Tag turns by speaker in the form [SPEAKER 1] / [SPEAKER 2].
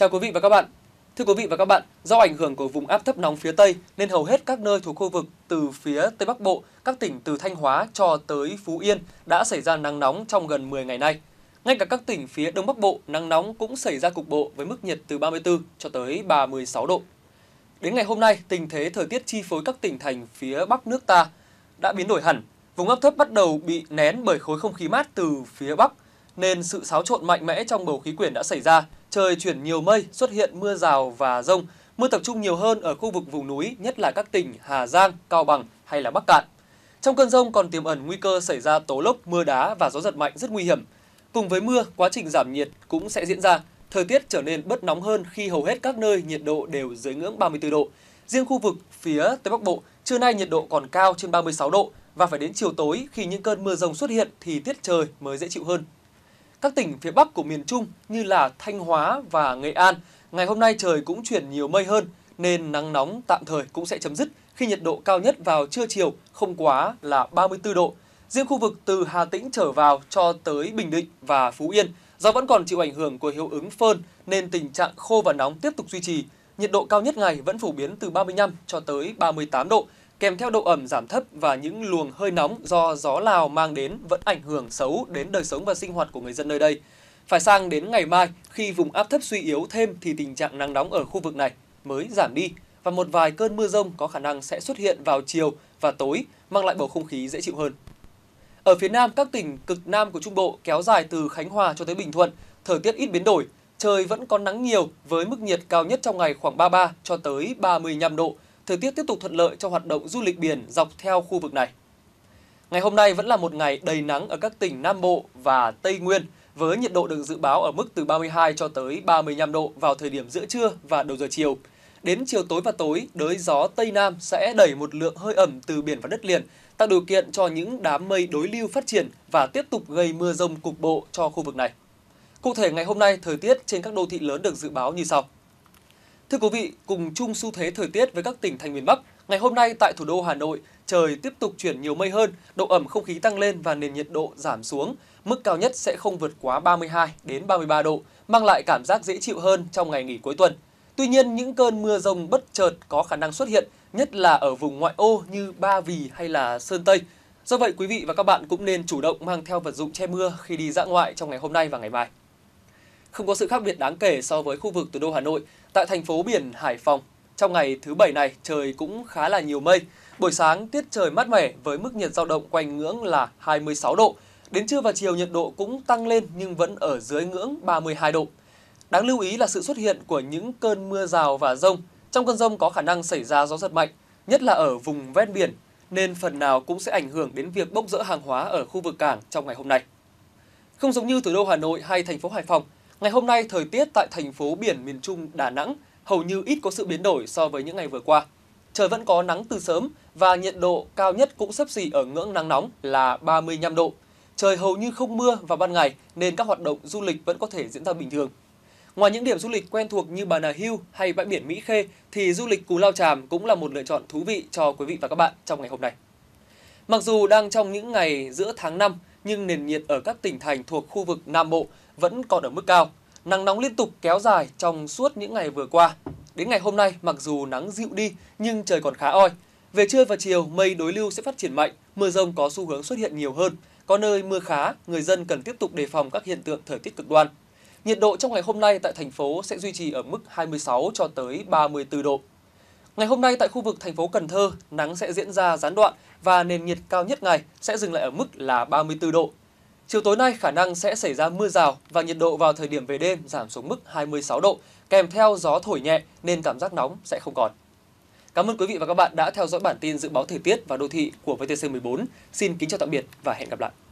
[SPEAKER 1] Chào quý vị và các bạn. Thưa quý vị và các bạn, do ảnh hưởng của vùng áp thấp nóng phía Tây nên hầu hết các nơi thuộc khu vực từ phía Tây Bắc Bộ, các tỉnh từ Thanh Hóa cho tới Phú Yên đã xảy ra nắng nóng trong gần 10 ngày nay. Ngay cả các tỉnh phía Đông Bắc Bộ, nắng nóng cũng xảy ra cục bộ với mức nhiệt từ 34 cho tới 36 độ. Đến ngày hôm nay, tình thế thời tiết chi phối các tỉnh thành phía Bắc nước ta đã biến đổi hẳn. Vùng áp thấp bắt đầu bị nén bởi khối không khí mát từ phía Bắc – nên sự xáo trộn mạnh mẽ trong bầu khí quyển đã xảy ra. Trời chuyển nhiều mây, xuất hiện mưa rào và rông. Mưa tập trung nhiều hơn ở khu vực vùng núi, nhất là các tỉnh Hà Giang, Cao Bằng hay là Bắc Cạn. Trong cơn rông còn tiềm ẩn nguy cơ xảy ra tố lốc, mưa đá và gió giật mạnh rất nguy hiểm. Cùng với mưa, quá trình giảm nhiệt cũng sẽ diễn ra. Thời tiết trở nên bất nóng hơn khi hầu hết các nơi nhiệt độ đều dưới ngưỡng 34 độ. Riêng khu vực phía Tây Bắc Bộ, trưa nay nhiệt độ còn cao trên 36 độ và phải đến chiều tối khi những cơn mưa rông xuất hiện thì tiết trời mới dễ chịu hơn. Các tỉnh phía Bắc của miền Trung như là Thanh Hóa và Nghệ An, ngày hôm nay trời cũng chuyển nhiều mây hơn nên nắng nóng tạm thời cũng sẽ chấm dứt khi nhiệt độ cao nhất vào trưa chiều không quá là 34 độ. Riêng khu vực từ Hà Tĩnh trở vào cho tới Bình Định và Phú Yên, do vẫn còn chịu ảnh hưởng của hiệu ứng phơn nên tình trạng khô và nóng tiếp tục duy trì. Nhiệt độ cao nhất ngày vẫn phổ biến từ 35 cho tới 38 độ, kèm theo độ ẩm giảm thấp và những luồng hơi nóng do gió Lào mang đến vẫn ảnh hưởng xấu đến đời sống và sinh hoạt của người dân nơi đây. Phải sang đến ngày mai, khi vùng áp thấp suy yếu thêm thì tình trạng nắng nóng ở khu vực này mới giảm đi và một vài cơn mưa rông có khả năng sẽ xuất hiện vào chiều và tối, mang lại bầu không khí dễ chịu hơn. Ở phía nam, các tỉnh cực nam của Trung Bộ kéo dài từ Khánh Hòa cho tới Bình Thuận, thời tiết ít biến đổi, trời vẫn có nắng nhiều với mức nhiệt cao nhất trong ngày khoảng 33 cho tới 35 độ, thời tiết tiếp tục thuận lợi cho hoạt động du lịch biển dọc theo khu vực này. Ngày hôm nay vẫn là một ngày đầy nắng ở các tỉnh Nam Bộ và Tây Nguyên với nhiệt độ được dự báo ở mức từ 32 cho tới 35 độ vào thời điểm giữa trưa và đầu giờ chiều. Đến chiều tối và tối, đới gió Tây Nam sẽ đẩy một lượng hơi ẩm từ biển và đất liền, tạo điều kiện cho những đám mây đối lưu phát triển và tiếp tục gây mưa rông cục bộ cho khu vực này. Cụ thể ngày hôm nay, thời tiết trên các đô thị lớn được dự báo như sau. Thưa quý vị, cùng chung xu thế thời tiết với các tỉnh thành miền Bắc, ngày hôm nay tại thủ đô Hà Nội, trời tiếp tục chuyển nhiều mây hơn, độ ẩm không khí tăng lên và nền nhiệt độ giảm xuống. Mức cao nhất sẽ không vượt quá 32 đến 33 độ, mang lại cảm giác dễ chịu hơn trong ngày nghỉ cuối tuần. Tuy nhiên, những cơn mưa rông bất chợt có khả năng xuất hiện, nhất là ở vùng ngoại ô như Ba Vì hay là Sơn Tây. Do vậy, quý vị và các bạn cũng nên chủ động mang theo vật dụng che mưa khi đi dã ngoại trong ngày hôm nay và ngày mai không có sự khác biệt đáng kể so với khu vực thủ đô Hà Nội. Tại thành phố biển Hải Phòng, trong ngày thứ Bảy này trời cũng khá là nhiều mây. Buổi sáng tiết trời mát mẻ với mức nhiệt dao động quanh ngưỡng là 26 độ. Đến trưa và chiều nhiệt độ cũng tăng lên nhưng vẫn ở dưới ngưỡng 32 độ. Đáng lưu ý là sự xuất hiện của những cơn mưa rào và rông. Trong cơn rông có khả năng xảy ra gió giật mạnh, nhất là ở vùng ven biển, nên phần nào cũng sẽ ảnh hưởng đến việc bốc rỡ hàng hóa ở khu vực cảng trong ngày hôm nay. Không giống như thủ đô Hà Nội hay thành phố Hải Phòng, Ngày hôm nay, thời tiết tại thành phố biển miền Trung Đà Nẵng hầu như ít có sự biến đổi so với những ngày vừa qua. Trời vẫn có nắng từ sớm và nhiệt độ cao nhất cũng sấp xỉ ở ngưỡng nắng nóng là 35 độ. Trời hầu như không mưa vào ban ngày nên các hoạt động du lịch vẫn có thể diễn ra bình thường. Ngoài những điểm du lịch quen thuộc như Bà Nà Hưu hay bãi biển Mỹ Khê thì du lịch Cù Lao Tràm cũng là một lựa chọn thú vị cho quý vị và các bạn trong ngày hôm nay. Mặc dù đang trong những ngày giữa tháng 5, nhưng nền nhiệt ở các tỉnh thành thuộc khu vực Nam Bộ vẫn còn ở mức cao. Nắng nóng liên tục kéo dài trong suốt những ngày vừa qua. Đến ngày hôm nay, mặc dù nắng dịu đi nhưng trời còn khá oi. Về trưa và chiều, mây đối lưu sẽ phát triển mạnh, mưa rông có xu hướng xuất hiện nhiều hơn. Có nơi mưa khá, người dân cần tiếp tục đề phòng các hiện tượng thời tiết cực đoan. Nhiệt độ trong ngày hôm nay tại thành phố sẽ duy trì ở mức 26 cho tới 34 độ. Ngày hôm nay tại khu vực thành phố Cần Thơ, nắng sẽ diễn ra gián đoạn và nền nhiệt cao nhất ngày sẽ dừng lại ở mức là 34 độ. Chiều tối nay khả năng sẽ xảy ra mưa rào và nhiệt độ vào thời điểm về đêm giảm xuống mức 26 độ, kèm theo gió thổi nhẹ nên cảm giác nóng sẽ không còn. Cảm ơn quý vị và các bạn đã theo dõi bản tin dự báo thời tiết và đô thị của VTC14. Xin kính chào tạm biệt và hẹn gặp lại.